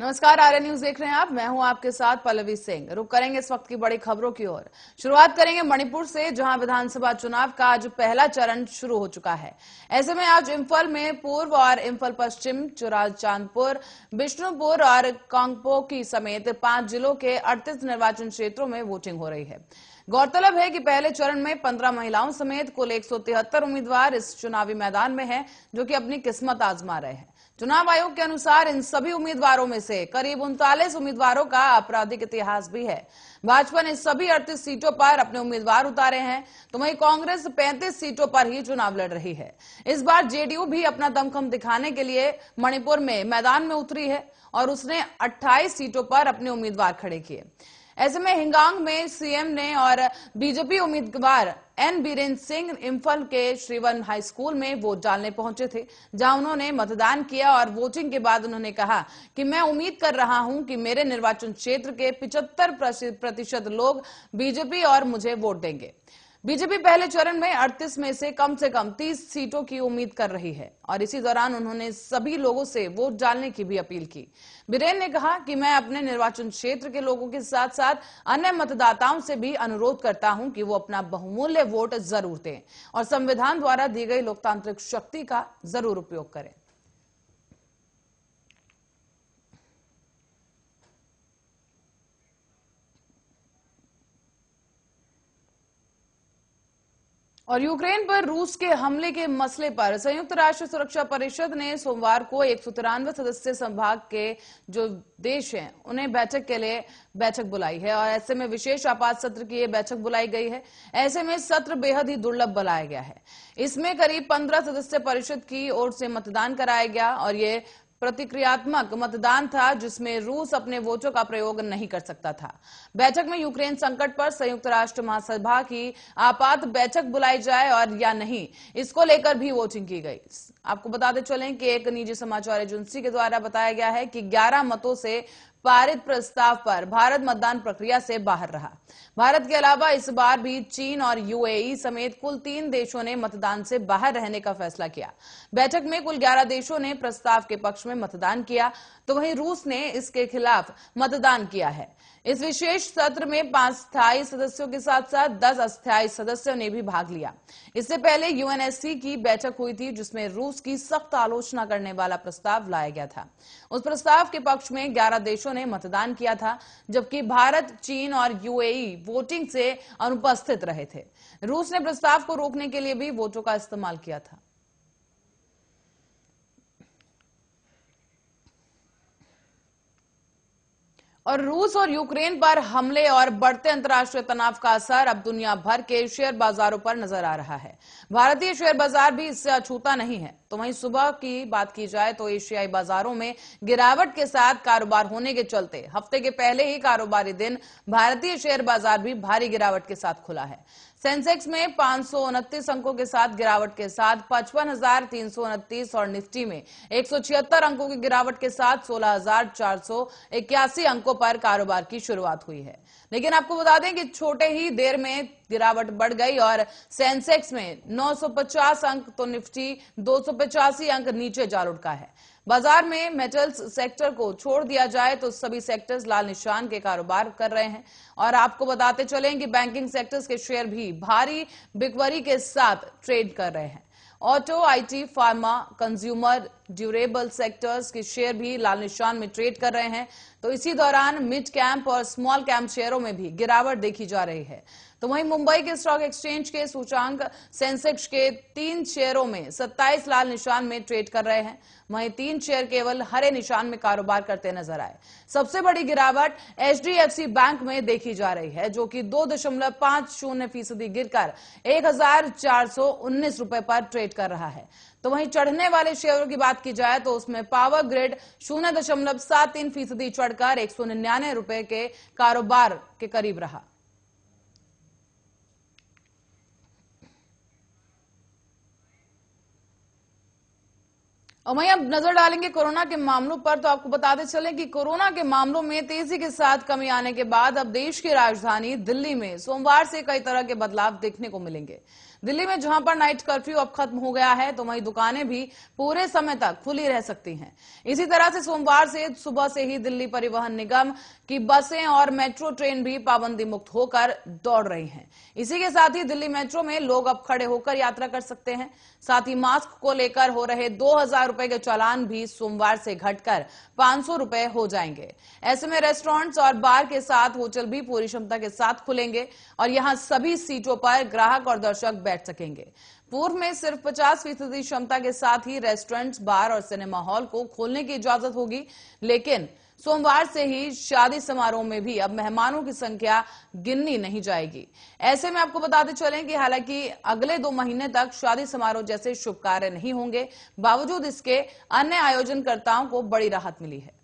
नमस्कार आर्य न्यूज देख रहे हैं आप मैं हूं आपके साथ पल्लवी सिंह रुक करेंगे इस वक्त की बड़ी खबरों की ओर शुरुआत करेंगे मणिपुर से जहां विधानसभा चुनाव का आज पहला चरण शुरू हो चुका है ऐसे में आज इम्फल में पूर्व और इम्फल पश्चिम चुराचांदपुर चांदपुर बिष्णुपुर और कांगपोकी समेत पांच जिलों के अड़तीस निर्वाचन क्षेत्रों में वोटिंग हो रही है गौरतलब है कि पहले चरण में 15 महिलाओं समेत कुल 173 उम्मीदवार इस चुनावी मैदान में हैं जो कि अपनी किस्मत आजमा रहे हैं चुनाव आयोग के अनुसार इन सभी उम्मीदवारों में से करीब उनतालीस उम्मीदवारों का आपराधिक इतिहास भी है भाजपा ने सभी अड़तीस सीटों पर अपने उम्मीदवार उतारे हैं तो वहीं कांग्रेस 35 सीटों पर ही चुनाव लड़ रही है इस बार जेडीयू भी अपना दमखम दिखाने के लिए मणिपुर में मैदान में उतरी है और उसने अट्ठाईस सीटों पर अपने उम्मीदवार खड़े किए ऐसे में हिंगांग में सीएम ने और बीजेपी उम्मीदवार एन बीरेन्द्र सिंह इम्फल के श्रीवन हाई स्कूल में वोट डालने पहुंचे थे जहां उन्होंने मतदान किया और वोटिंग के बाद उन्होंने कहा कि मैं उम्मीद कर रहा हूं कि मेरे निर्वाचन क्षेत्र के 75 प्रतिशत लोग बीजेपी और मुझे वोट देंगे बीजेपी पहले चरण में 38 में से कम से कम 30 सीटों की उम्मीद कर रही है और इसी दौरान उन्होंने सभी लोगों से वोट डालने की भी अपील की बिरेन ने कहा कि मैं अपने निर्वाचन क्षेत्र के लोगों के साथ साथ अन्य मतदाताओं से भी अनुरोध करता हूं कि वो अपना बहुमूल्य वोट जरूर दें और संविधान द्वारा दी गई लोकतांत्रिक शक्ति का जरूर उपयोग करें और यूक्रेन पर रूस के हमले के मसले पर संयुक्त राष्ट्र सुरक्षा परिषद ने सोमवार को एक सदस्य संभाग के जो देश हैं उन्हें बैठक के लिए बैठक बुलाई है और ऐसे में विशेष आपात सत्र की बैठक बुलाई गई है ऐसे में सत्र बेहद ही दुर्लभ बनाया गया है इसमें करीब पंद्रह सदस्य परिषद की ओर से मतदान कराया गया और ये प्रतिक्रियात्मक मतदान था जिसमें रूस अपने वोटों का प्रयोग नहीं कर सकता था बैठक में यूक्रेन संकट पर संयुक्त राष्ट्र महासभा की आपात बैठक बुलाई जाए और या नहीं इसको लेकर भी वोटिंग की गई आपको बताते चलें कि एक निजी समाचार एजेंसी के द्वारा बताया गया है कि 11 मतों से पारित प्रस्ताव पर भारत मतदान प्रक्रिया से बाहर रहा भारत के अलावा इस बार भी चीन और यूएई समेत कुल तीन देशों ने मतदान से बाहर रहने का फैसला किया बैठक में कुल ग्यारह देशों ने प्रस्ताव के पक्ष में मतदान किया तो वहीं रूस ने इसके खिलाफ मतदान किया है इस विशेष सत्र में पांच स्थायी सदस्यों के साथ साथ दस अस्थायी सदस्यों ने भी भाग लिया इससे पहले यूएनएससी की बैठक हुई थी जिसमें रूस की सख्त आलोचना करने वाला प्रस्ताव लाया गया था उस प्रस्ताव के पक्ष में ग्यारह देशों ने मतदान किया था जबकि भारत चीन और यूएई वोटिंग से अनुपस्थित रहे थे रूस ने प्रस्ताव को रोकने के लिए भी वोटों का इस्तेमाल किया था और रूस और यूक्रेन पर हमले और बढ़ते अंतर्राष्ट्रीय तनाव का असर अब दुनिया भर के शेयर बाजारों पर नजर आ रहा है भारतीय शेयर बाजार भी इससे अछूता नहीं है तो वहीं सुबह की बात की जाए तो एशियाई बाजारों में गिरावट के साथ कारोबार होने के चलते हफ्ते के पहले ही कारोबारी दिन भारतीय शेयर बाजार भी भारी गिरावट के साथ खुला है सेंसेक्स में पांच अंकों के साथ गिरावट के साथ पचपन और निफ्टी में एक अंकों की गिरावट के साथ सोलह अंकों पर कारोबार की शुरुआत हुई है लेकिन आपको बता दें कि छोटे ही देर में गिरावट बढ़ गई और सेंसेक्स में 950 अंक तो निफ्टी दो अंक नीचे जा रुका है बाजार में मेटल्स सेक्टर को छोड़ दिया जाए तो सभी सेक्टर्स लाल निशान के कारोबार कर रहे हैं और आपको बताते चलें कि बैंकिंग सेक्टर्स के शेयर भी भारी बिकवरी के साथ ट्रेड कर रहे हैं auto IT pharma consumer durable sectors के शेयर भी लाल निशान में ट्रेड कर रहे हैं तो इसी दौरान मिड कैंप और स्मॉल कैंप शेयरों में भी गिरावट देखी जा रही है तो वहीं मुंबई के स्टॉक एक्सचेंज के सूचांक सेंसेक्स के तीन शेयरों में 27 लाल निशान में ट्रेड कर रहे हैं वहीं तीन शेयर केवल हरे निशान में कारोबार करते नजर आए सबसे बड़ी गिरावट एचडीएफसी बैंक में देखी जा रही है जो कि दो दशमलव पांच शून्य फीसदी गिरकर एक हजार चार सौ उन्नीस रुपए पर ट्रेड कर रहा है तो वहीं चढ़ने वाले शेयरों की बात की जाए तो उसमें पावर ग्रिड शून्य दशमलव सात तीन फीसदी चढ़कर एक सौ निन्यानवे रुपए के कारोबार के करीब रहा और वहीं अब नजर डालेंगे कोरोना के मामलों पर तो आपको बताते चलें कि कोरोना के मामलों में तेजी के साथ कमी आने के बाद अब देश की राजधानी दिल्ली में सोमवार से कई तरह के बदलाव देखने को मिलेंगे दिल्ली में जहां पर नाइट कर्फ्यू अब खत्म हो गया है तो वही दुकानें भी पूरे समय तक खुली रह सकती हैं इसी तरह से सोमवार से सुबह से ही दिल्ली परिवहन निगम की बसें और मेट्रो ट्रेन भी पाबंदी मुक्त होकर दौड़ रही हैं इसी के साथ ही दिल्ली मेट्रो में लोग अब खड़े होकर यात्रा कर सकते हैं साथ ही मास्क को लेकर हो रहे दो हजार के चालान भी सोमवार से घटकर पांच सौ हो जाएंगे ऐसे में रेस्टोरेंट्स और बार के साथ होटल भी पूरी क्षमता के साथ खुलेंगे और यहां सभी सीटों पर ग्राहक और दर्शक बैठ सकेंगे पूर्व में सिर्फ 50 फीसदी क्षमता के साथ ही रेस्टोरेंट्स, बार और सिनेमा हॉल को खोलने की इजाजत होगी लेकिन सोमवार से ही शादी समारोह में भी अब मेहमानों की संख्या गिननी नहीं जाएगी ऐसे में आपको बताते चलें कि हालांकि अगले दो महीने तक शादी समारोह जैसे शुभ कार्य नहीं होंगे बावजूद इसके अन्य आयोजनकर्ताओं को बड़ी राहत मिली है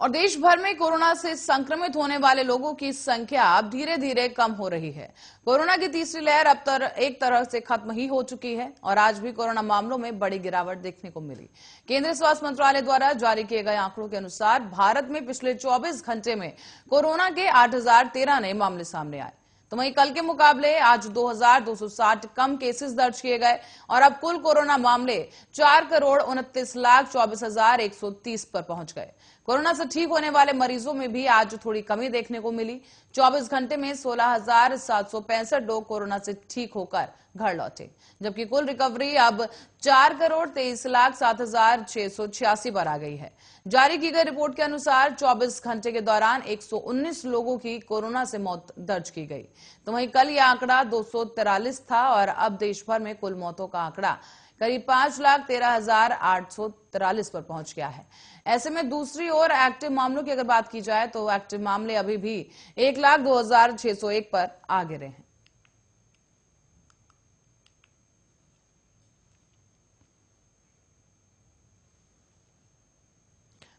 और देश भर में कोरोना से संक्रमित होने वाले लोगों की संख्या अब धीरे धीरे कम हो रही है कोरोना की तीसरी लहर अब तर एक तरह से खत्म ही हो चुकी है और आज भी कोरोना मामलों में बड़ी गिरावट देखने को मिली केंद्रीय स्वास्थ्य मंत्रालय द्वारा जारी किए गए आंकड़ों के अनुसार भारत में पिछले चौबीस घंटे में कोरोना के आठ नए मामले सामने आए तो वहीं कल के मुकाबले आज 2,260 कम केसेस दर्ज किए गए और अब कुल कोरोना मामले चार करोड़ उनतीस लाख चौबीस हजार एक सौ तीस पर पहुंच गए कोरोना से ठीक होने वाले मरीजों में भी आज थोड़ी कमी देखने को मिली 24 घंटे में सोलह लोग कोरोना से ठीक होकर घर लौटे जबकि कुल रिकवरी अब 4 करोड़ तेईस लाख सात हजार छह सौ छियासी पर आ गई है जारी की गई रिपोर्ट के अनुसार 24 घंटे के दौरान 119 लोगों की कोरोना से मौत दर्ज की गई तो वहीं कल यह आंकड़ा दो था और अब देश भर में कुल मौतों का आंकड़ा करीब पांच लाख तेरह हजार आठ सौ तिरालीस पर पहुंच गया है ऐसे में दूसरी ओर एक्टिव मामलों की अगर बात की जाए तो एक्टिव मामले अभी भी एक लाख दो हजार छह सौ एक पर आ गिरे हैं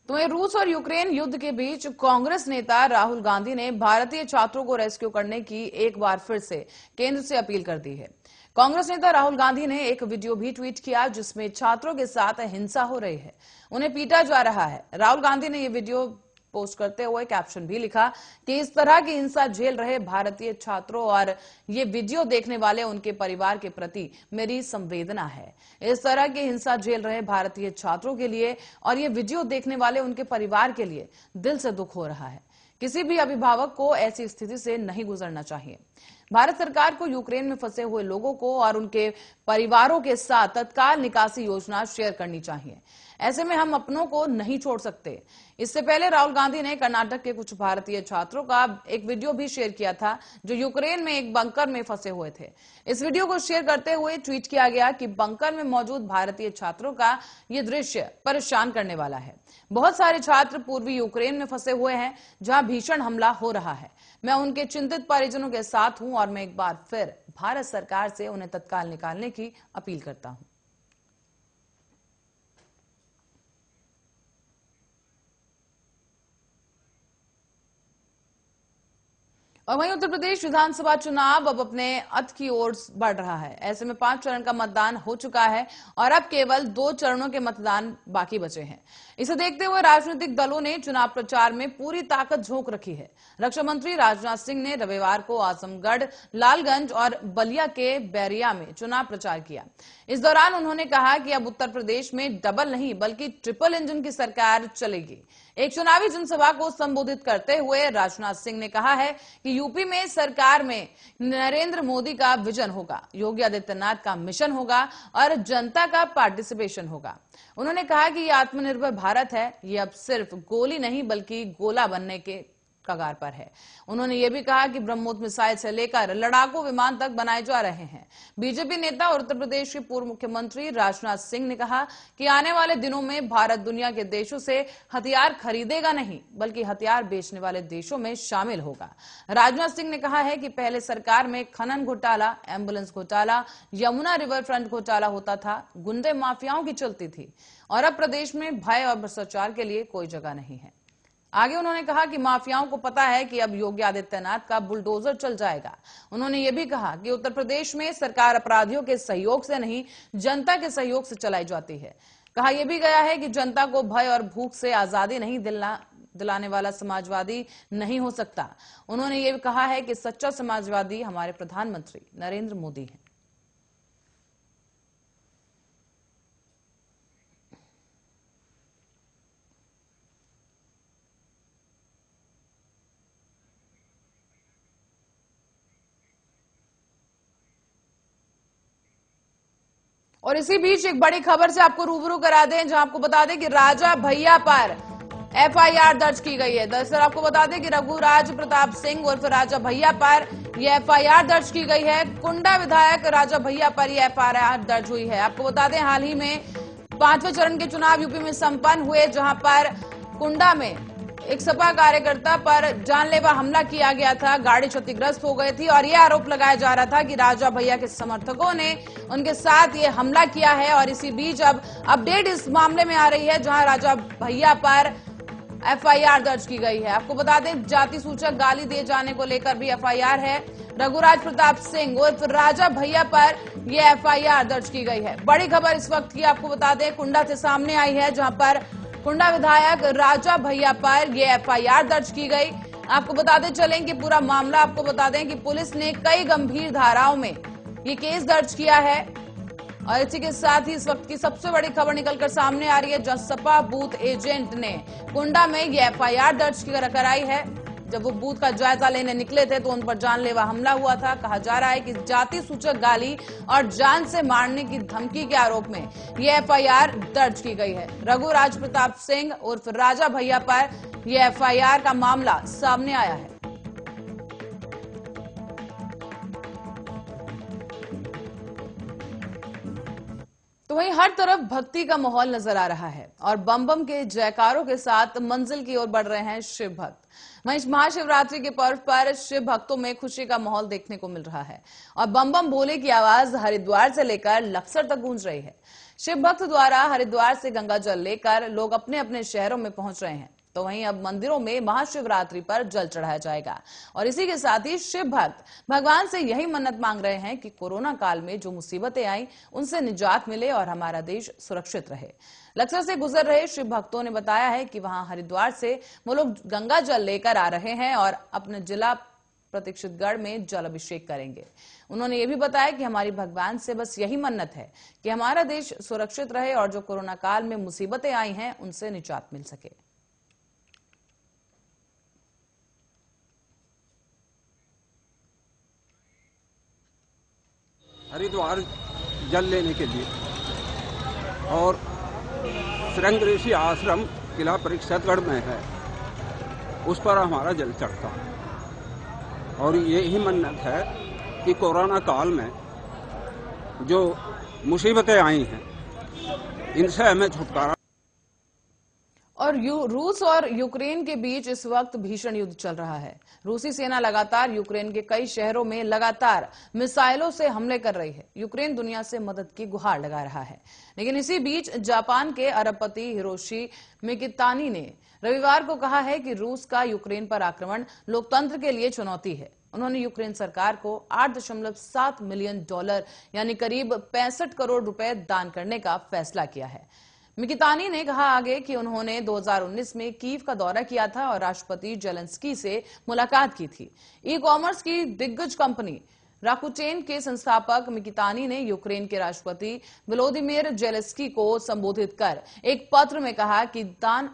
तो वहीं रूस और यूक्रेन युद्ध के बीच कांग्रेस नेता राहुल गांधी ने भारतीय छात्रों को रेस्क्यू करने की एक बार फिर से केंद्र से अपील कर दी है कांग्रेस नेता राहुल गांधी ने एक वीडियो भी ट्वीट किया जिसमें छात्रों के साथ हिंसा हो रही है उन्हें पीटा जा रहा है राहुल गांधी ने यह वीडियो पोस्ट करते हुए कैप्शन भी लिखा कि इस तरह की हिंसा झेल रहे भारतीय छात्रों और ये वीडियो देखने वाले उनके परिवार के प्रति मेरी संवेदना है इस तरह की हिंसा झेल रहे भारतीय छात्रों के लिए और ये वीडियो देखने वाले उनके परिवार के लिए दिल से दुख हो रहा है किसी भी अभिभावक को ऐसी स्थिति से नहीं गुजरना चाहिए भारत सरकार को यूक्रेन में फंसे हुए लोगों को और उनके परिवारों के साथ तत्काल निकासी योजना शेयर करनी चाहिए ऐसे में हम अपनों को नहीं छोड़ सकते इससे पहले राहुल गांधी ने कर्नाटक के कुछ भारतीय छात्रों का एक वीडियो भी शेयर किया था जो यूक्रेन में एक बंकर में फंसे हुए थे इस वीडियो को शेयर करते हुए ट्वीट किया गया कि बंकर में मौजूद भारतीय छात्रों का ये दृश्य परेशान करने वाला है बहुत सारे छात्र पूर्वी यूक्रेन में फंसे हुए हैं जहां भीषण हमला हो रहा है मैं उनके चिंतित परिजनों के साथ हूं और मैं एक बार फिर भारत सरकार से उन्हें तत्काल निकालने की अपील करता हूं और वहीं उत्तर प्रदेश विधानसभा चुनाव अब अपने अंत की ओर बढ़ रहा है ऐसे में पांच चरण का मतदान हो चुका है और अब केवल दो चरणों के मतदान बाकी बचे हैं इसे देखते हुए राजनीतिक दलों ने चुनाव प्रचार में पूरी ताकत झोंक रखी है रक्षा मंत्री राजनाथ सिंह ने रविवार को आजमगढ़ लालगंज और बलिया के बैरिया में चुनाव प्रचार किया इस दौरान उन्होंने कहा कि अब उत्तर प्रदेश में डबल नहीं बल्कि ट्रिपल इंजन की सरकार चलेगी एक चुनावी जनसभा को संबोधित करते हुए राजनाथ सिंह ने कहा है कि यूपी में सरकार में नरेंद्र मोदी का विजन होगा योगी आदित्यनाथ का मिशन होगा और जनता का पार्टिसिपेशन होगा उन्होंने कहा कि यह आत्मनिर्भर भारत है यह अब सिर्फ गोली नहीं बल्कि गोला बनने के कगार पर है उन्होंने ये भी कहा कि ब्रह्मोस मिसाइल से लेकर लड़ाकू विमान तक बनाए जा रहे हैं बीजेपी नेता और उत्तर प्रदेश के पूर्व मुख्यमंत्री राजनाथ सिंह ने कहा कि आने वाले दिनों में भारत दुनिया के देशों से हथियार खरीदेगा नहीं बल्कि हथियार बेचने वाले देशों में शामिल होगा राजनाथ सिंह ने कहा है कि पहले सरकार में खनन घोटाला एम्बुलेंस घोटाला यमुना रिवर फ्रंट घोटाला होता था गुंडे माफियाओं की चलती थी और अब प्रदेश में भय और भ्रष्टाचार के लिए कोई जगह नहीं है आगे उन्होंने कहा कि माफियाओं को पता है कि अब योगी आदित्यनाथ का बुलडोजर चल जाएगा उन्होंने ये भी कहा कि उत्तर प्रदेश में सरकार अपराधियों के सहयोग से नहीं जनता के सहयोग से चलाई जाती है कहा यह भी गया है कि जनता को भय और भूख से आजादी नहीं दिलना दिलाने वाला समाजवादी नहीं हो सकता उन्होंने ये भी कहा है कि सच्चा समाजवादी हमारे प्रधानमंत्री नरेंद्र मोदी हैं और इसी बीच एक बड़ी खबर से आपको रूबरू करा दें जहां आपको बता दें कि राजा भैया पर एफआईआर दर्ज की गई है दरअसल आपको बता दें कि रघुराज प्रताप सिंह और फिर राजा भैया पर यह एफआईआर दर्ज की गई है कुंडा विधायक राजा भैया पर यह एफआईआर दर्ज हुई है आपको बता दें हाल ही में पांचवें चरण के चुनाव यूपी में संपन्न हुए जहां पर कुंडा में एक सपा कार्यकर्ता पर जानलेवा हमला किया गया था गाड़ी क्षतिग्रस्त हो गई थी और यह आरोप लगाया जा रहा था कि राजा भैया के समर्थकों ने उनके साथ ये हमला किया है और इसी बीच अब अपडेट इस मामले में आ रही है जहां राजा भैया पर एफआईआर दर्ज की गई है आपको बता दें जाति सूचक गाली दिए जाने को लेकर भी एफआईआर है रघुराज प्रताप सिंह उर्फ राजा भैया पर यह एफआईआर दर्ज की गई है बड़ी खबर इस वक्त की आपको बता दें कुंडा से सामने आई है जहां पर कुंडा विधायक राजा भैया पर यह एफआईआर दर्ज की गई आपको बताते चलें कि पूरा मामला आपको बता दें कि पुलिस ने कई गंभीर धाराओं में ये केस दर्ज किया है और इसी के साथ ही इस वक्त की सबसे बड़ी खबर निकलकर सामने आ रही है जसपा बूथ एजेंट ने कुंडा में यह एफआईआर दर्ज कराई है जब वो बूथ का जायजा लेने निकले थे तो उन पर जानलेवा हमला हुआ था कहा जा रहा है कि जाति सूचक गाली और जान से मारने की धमकी के आरोप में यह एफआईआर दर्ज की गई है रघु प्रताप सिंह उर्फ राजा भैया पर यह एफआईआर का मामला सामने आया है वहीं हर तरफ भक्ति का माहौल नजर आ रहा है और बम बम के जयकारों के साथ मंजिल की ओर बढ़ रहे हैं शिव भक्त वहीं महाशिवरात्रि के पर्व पर शिव भक्तों में खुशी का माहौल देखने को मिल रहा है और बम बम भोले की आवाज हरिद्वार से लेकर लक्सर तक गूंज रही है शिव भक्त द्वारा हरिद्वार से गंगा जल लेकर लोग अपने अपने शहरों में पहुंच रहे हैं तो वहीं अब मंदिरों में महाशिवरात्रि पर जल चढ़ाया जाएगा और इसी के साथ ही शिव भक्त भगवान से यही मन्नत मांग रहे हैं कि कोरोना काल में जो मुसीबतें आई उनसे निजात मिले और हमारा देश सुरक्षित रहे लक्सर से गुजर रहे शिव भक्तों ने बताया है कि वहां हरिद्वार से वो लोग गंगा जल लेकर आ रहे हैं और अपने जिला प्रतीक्षितगढ़ में जल अभिषेक करेंगे उन्होंने ये भी बताया कि हमारी भगवान से बस यही मन्नत है कि हमारा देश सुरक्षित रहे और जो कोरोना काल में मुसीबतें आई हैं उनसे निजात मिल सके हरिद्वार जल लेने के लिए और श्रृंग ऋषि आश्रम किला परिक्षतगढ़ में है उस पर हमारा जल चढ़ता और ये ही मन्नत है कि कोरोना काल में जो मुसीबतें आई हैं इनसे हमें छुटकारा और यू, रूस और यूक्रेन के बीच इस वक्त भीषण युद्ध चल रहा है रूसी सेना लगातार यूक्रेन के कई शहरों में लगातार मिसाइलों से हमले कर रही है यूक्रेन दुनिया से मदद की गुहार लगा रहा है लेकिन इसी बीच जापान के अरबपति हिरोशी मिकितानी ने रविवार को कहा है कि रूस का यूक्रेन पर आक्रमण लोकतंत्र के लिए चुनौती है उन्होंने यूक्रेन सरकार को 8.7 मिलियन डॉलर यानी करीब पैंसठ करोड़ रुपए दान करने का फैसला किया है मिकितानी ने कहा आगे कि उन्होंने 2019 में कीव का दौरा किया था और राष्ट्रपति जेलेंस्की से मुलाकात की थी ई कॉमर्स की दिग्गज कंपनी राकुटेन के संस्थापक मिकितानी ने यूक्रेन के राष्ट्रपति व्लोदिमिर जेलेस्की को संबोधित कर एक पत्र में कहा कि दान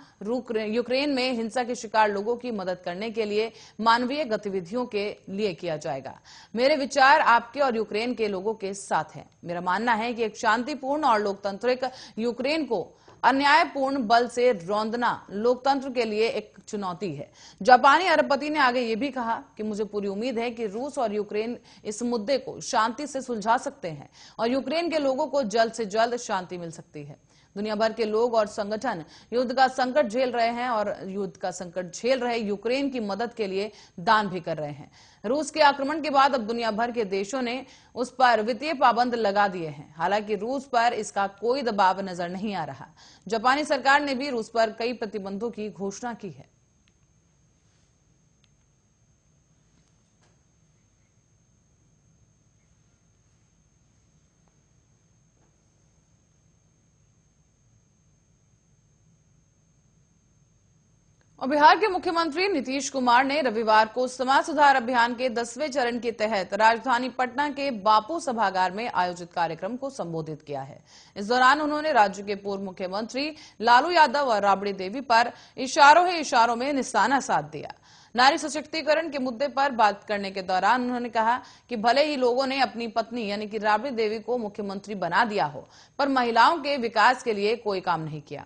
यूक्रेन में हिंसा के शिकार लोगों की मदद करने के लिए मानवीय गतिविधियों के लिए किया जाएगा मेरे विचार आपके और यूक्रेन के लोगों के साथ हैं मेरा मानना है कि एक शांतिपूर्ण और लोकतांत्रिक यूक्रेन को अन्यायपूर्ण बल से रौंदना लोकतंत्र के लिए एक चुनौती है जापानी अरबपति ने आगे ये भी कहा कि मुझे पूरी उम्मीद है कि रूस और यूक्रेन इस मुद्दे को शांति से सुलझा सकते हैं और यूक्रेन के लोगों को जल्द से जल्द शांति मिल सकती है दुनिया भर के लोग और संगठन युद्ध का संकट झेल रहे हैं और युद्ध का संकट झेल रहे यूक्रेन की मदद के लिए दान भी कर रहे हैं रूस के आक्रमण के बाद अब दुनिया भर के देशों ने उस पर वित्तीय पाबंद लगा दिए हैं हालांकि रूस पर इसका कोई दबाव नजर नहीं आ रहा जापानी सरकार ने भी रूस पर कई प्रतिबंधों की घोषणा की है और बिहार के मुख्यमंत्री नीतीश कुमार ने रविवार को समाज सुधार अभियान के दसवें चरण के तहत राजधानी पटना के बापू सभागार में आयोजित कार्यक्रम को संबोधित किया है इस दौरान उन्होंने राज्य के पूर्व मुख्यमंत्री लालू यादव और राबड़ी देवी पर इशारों ही इशारों में निशाना साध दिया नारी सशक्तिकरण के मुद्दे पर बात करने के दौरान उन्होंने कहा कि भले ही लोगों ने अपनी पत्नी यानी कि राबड़ी देवी को मुख्यमंत्री बना दिया हो पर महिलाओं के विकास के लिए कोई काम नहीं किया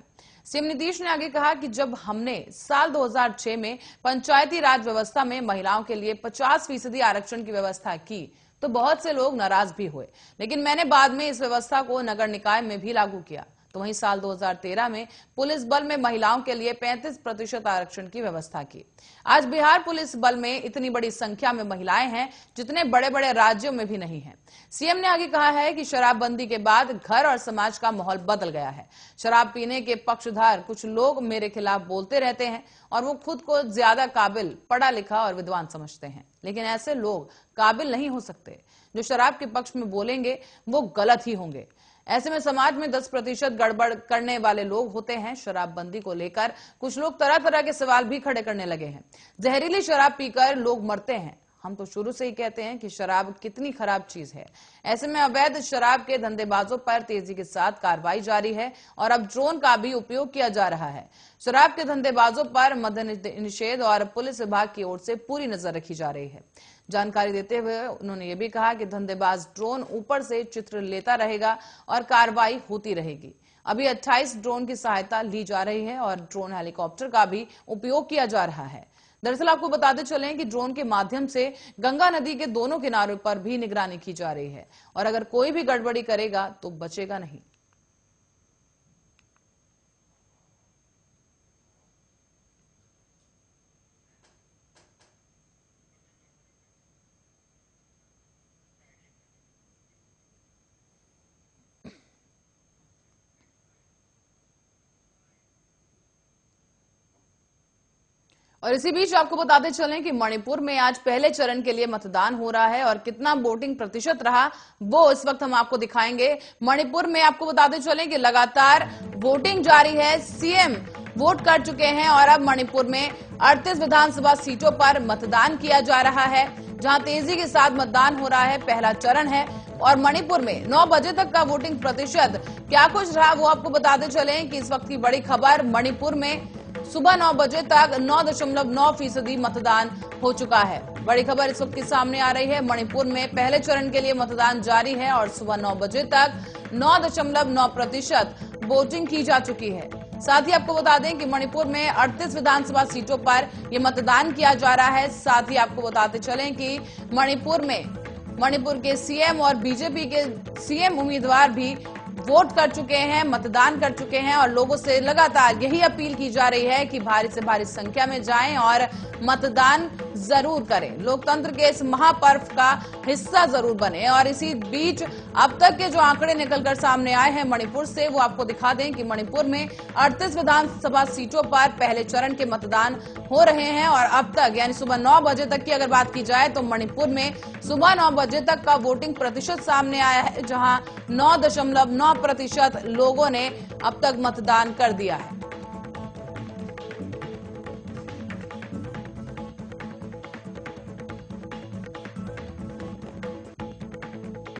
सीएम नीतीश ने आगे कहा कि जब हमने साल 2006 में पंचायती राज व्यवस्था में महिलाओं के लिए 50 फीसदी आरक्षण की व्यवस्था की तो बहुत से लोग नाराज भी हुए लेकिन मैंने बाद में इस व्यवस्था को नगर निकाय में भी लागू किया तो वहीं साल 2013 में पुलिस बल में महिलाओं के लिए 35 प्रतिशत आरक्षण की व्यवस्था की आज बिहार पुलिस बल में इतनी बड़ी संख्या में महिलाएं हैं जितने बड़े बड़े राज्यों में भी नहीं है सीएम ने आगे कहा है कि शराबबंदी के बाद घर और समाज का माहौल बदल गया है शराब पीने के पक्षधार कुछ लोग मेरे खिलाफ बोलते रहते हैं और वो खुद को ज्यादा काबिल पढ़ा लिखा और विद्वान समझते हैं लेकिन ऐसे लोग काबिल नहीं हो सकते जो शराब के पक्ष में बोलेंगे वो गलत ही होंगे ऐसे में समाज में 10 प्रतिशत गड़बड़ करने वाले लोग होते हैं शराबबंदी को लेकर कुछ लोग तरह तरह के सवाल भी खड़े करने लगे हैं जहरीली शराब पीकर लोग मरते हैं हम तो शुरू से ही कहते हैं कि शराब कितनी खराब चीज है ऐसे में अवैध शराब के धंधेबाजों पर तेजी के साथ कार्रवाई जारी है और अब ड्रोन का भी उपयोग किया जा रहा है शराब के धंधेबाजों पर मध्य निषेध और पुलिस विभाग की ओर से पूरी नजर रखी जा रही है जानकारी देते हुए उन्होंने ये भी कहा कि धंधेबाज ड्रोन ऊपर से चित्र लेता रहेगा और कार्रवाई होती रहेगी अभी 28 ड्रोन की सहायता ली जा रही है और ड्रोन हेलीकॉप्टर का भी उपयोग किया जा रहा है दरअसल आपको बताते चलें कि ड्रोन के माध्यम से गंगा नदी के दोनों किनारों पर भी निगरानी की जा रही है और अगर कोई भी गड़बड़ी करेगा तो बचेगा नहीं और इसी बीच आपको बताते चलें कि मणिपुर में आज पहले चरण के लिए मतदान हो रहा है और कितना वोटिंग प्रतिशत रहा वो इस वक्त हम आपको दिखाएंगे मणिपुर में आपको बताते चलें कि लगातार वोटिंग जारी है सीएम वोट कर चुके हैं और अब मणिपुर में 38 विधानसभा सीटों पर मतदान किया जा रहा है जहां तेजी के साथ मतदान हो रहा है पहला चरण है और मणिपुर में नौ बजे तक का वोटिंग प्रतिशत क्या कुछ रहा वो आपको बताते चले कि इस वक्त की बड़ी खबर मणिपुर में सुबह नौ बजे तक नौ दशमलव नौ फीसदी मतदान हो चुका है बड़ी खबर इस वक्त की सामने आ रही है मणिपुर में पहले चरण के लिए मतदान जारी है और सुबह नौ बजे तक नौ दशमलव नौ प्रतिशत वोटिंग की जा चुकी है साथ ही आपको बता दें कि मणिपुर में 38 विधानसभा सीटों पर यह मतदान किया जा रहा है साथ ही आपको बताते चलें कि मणिपुर में मणिपुर के सीएम और बीजेपी के सीएम उम्मीदवार भी वोट कर चुके हैं मतदान कर चुके हैं और लोगों से लगातार यही अपील की जा रही है कि भारी से भारी संख्या में जाएं और मतदान जरूर करें लोकतंत्र के इस महापर्व का हिस्सा जरूर बने और इसी बीच अब तक के जो आंकड़े निकलकर सामने आए हैं मणिपुर से वो आपको दिखा दें कि मणिपुर में अड़तीस विधानसभा सीटों पर पहले चरण के मतदान हो रहे हैं और अब तक यानी सुबह नौ बजे तक की अगर बात की जाए तो मणिपुर में सुबह नौ बजे तक का वोटिंग प्रतिशत सामने आया है जहां नौ दशमलव नौ प्रतिशत लोगों ने अब तक मतदान कर दिया है